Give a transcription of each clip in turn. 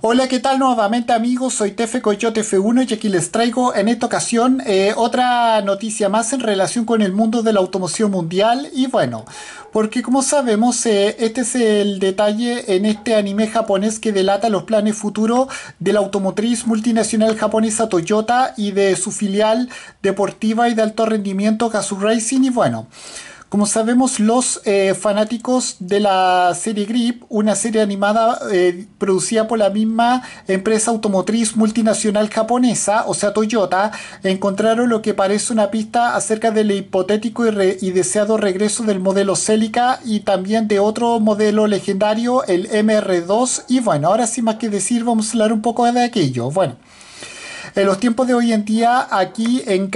Hola, ¿qué tal nuevamente amigos? Soy Tefe Coyote F1 y aquí les traigo en esta ocasión eh, otra noticia más en relación con el mundo de la automoción mundial y bueno, porque como sabemos eh, este es el detalle en este anime japonés que delata los planes futuros de la automotriz multinacional japonesa Toyota y de su filial deportiva y de alto rendimiento Gazoo Racing y bueno... Como sabemos, los eh, fanáticos de la serie Grip, una serie animada eh, producida por la misma empresa automotriz multinacional japonesa, o sea Toyota, encontraron lo que parece una pista acerca del hipotético y, y deseado regreso del modelo Celica y también de otro modelo legendario, el MR2. Y bueno, ahora sin más que decir, vamos a hablar un poco de aquello. Bueno. En los tiempos de hoy en día, aquí en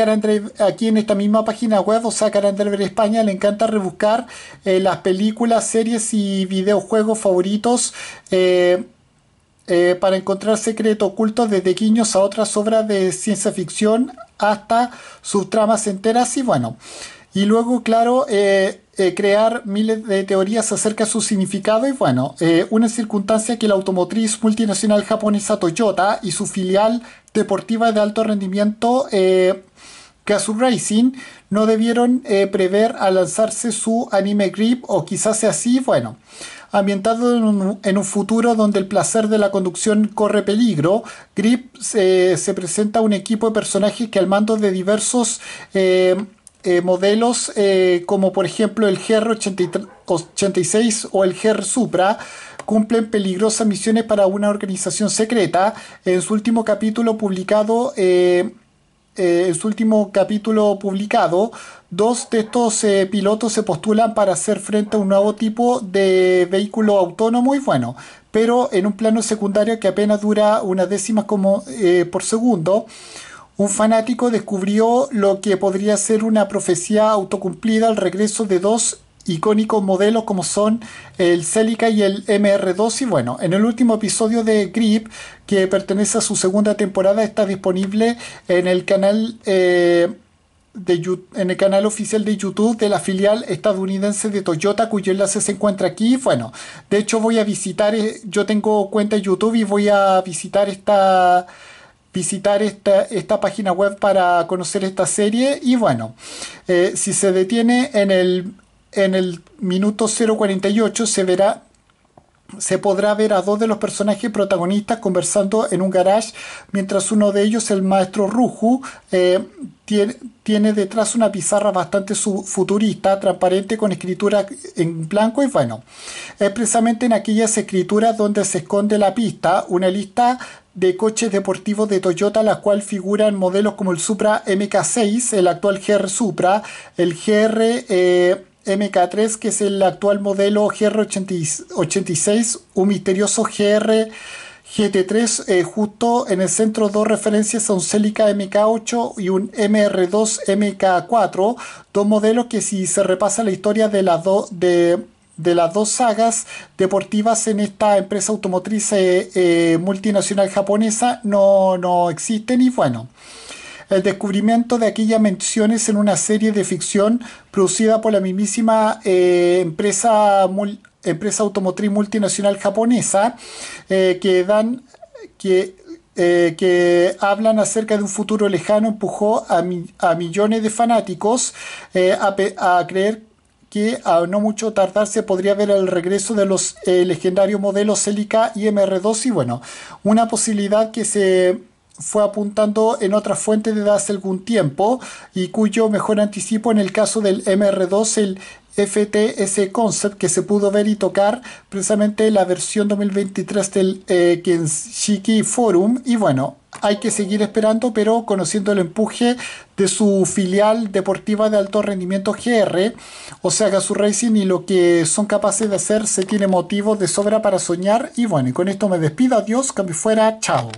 aquí en esta misma página web, o sea, ver España, le encanta rebuscar eh, las películas, series y videojuegos favoritos. Eh, eh, para encontrar secretos ocultos desde guiños a otras obras de ciencia ficción hasta sus tramas enteras y bueno y luego claro eh, crear miles de teorías acerca de su significado y bueno, eh, una circunstancia que la automotriz multinacional japonesa Toyota y su filial deportiva de alto rendimiento eh, Racing no debieron eh, prever al lanzarse su anime grip o quizás sea así, bueno, ambientado en un, futuro donde el placer de la conducción corre peligro, Grip se presenta un equipo de personajes que al mando de diversos... Eh, modelos eh, como por ejemplo el gr 86 o el gr Supra cumplen peligrosas misiones para una organización secreta. En su último capítulo publicado, eh, en su último capítulo publicado, dos de estos pilotos se postulan para hacer frente a un nuevo tipo de vehículo autónomo y bueno, pero en un plano secundario que apenas dura unas décimas como por segundo. Un fanático descubrió lo que podría ser una profecía autocumplida al regreso de dos icónicos modelos como son el Celica y el MR2 y bueno, en el último episodio de Grip que pertenece a su segunda temporada está disponible en el canal eh, de, en el canal oficial de YouTube de la filial estadounidense de Toyota, cuyo enlace se encuentra aquí. Bueno, de hecho voy a visitar, eh, yo tengo cuenta de YouTube y voy a visitar esta, visitar esta, esta página web para conocer esta serie y bueno, eh, si se detiene en el, en el minuto 048 se verá se podrá ver a dos de los personajes protagonistas conversando en un garage, mientras uno de ellos, el maestro Ruju, eh, tiene, detrás una pizarra bastante futurista, transparente, con escritura en blanco y bueno, es precisamente en aquellas escrituras donde se esconde la pista, una lista de coches deportivos de Toyota, la cual figuran modelos como el Supra MK6, el actual GR Supra, el GR eh, MK3, que es el actual modelo GR86, un misterioso GR GT3 eh, justo en el centro dos referencias a un Celica MK8 y un MR2 MK4, dos modelos que si se repasa la historia de las dos de, las dos sagas deportivas en esta empresa automotriz eh, eh, multinacional japonesa no, no existen y bueno el descubrimiento de aquellas menciones en una serie de ficción producida por la mismísima eh, empresa, empresa automotriz multinacional japonesa eh, que dan que eh, que hablan acerca de un futuro lejano empujó a, a millones de fanáticos a, creer que a no mucho tardar se podría ver el regreso de los legendarios modelos Celica y MR2 y bueno, una posibilidad que se fue apuntando en otra fuente desde hace algún tiempo y cuyo mejor anticipo en el caso del MR2, el FTS Concept que se pudo ver y tocar precisamente la versión 2023 del eh, Kenshiki Forum y bueno, hay que seguir esperando pero conociendo el empuje de su filial deportiva de alto rendimiento GR, o sea Gazoo Racing y lo que son capaces de hacer se tiene motivos de sobra para soñar y bueno, y con esto me despido, adiós, cambio fuera, chao.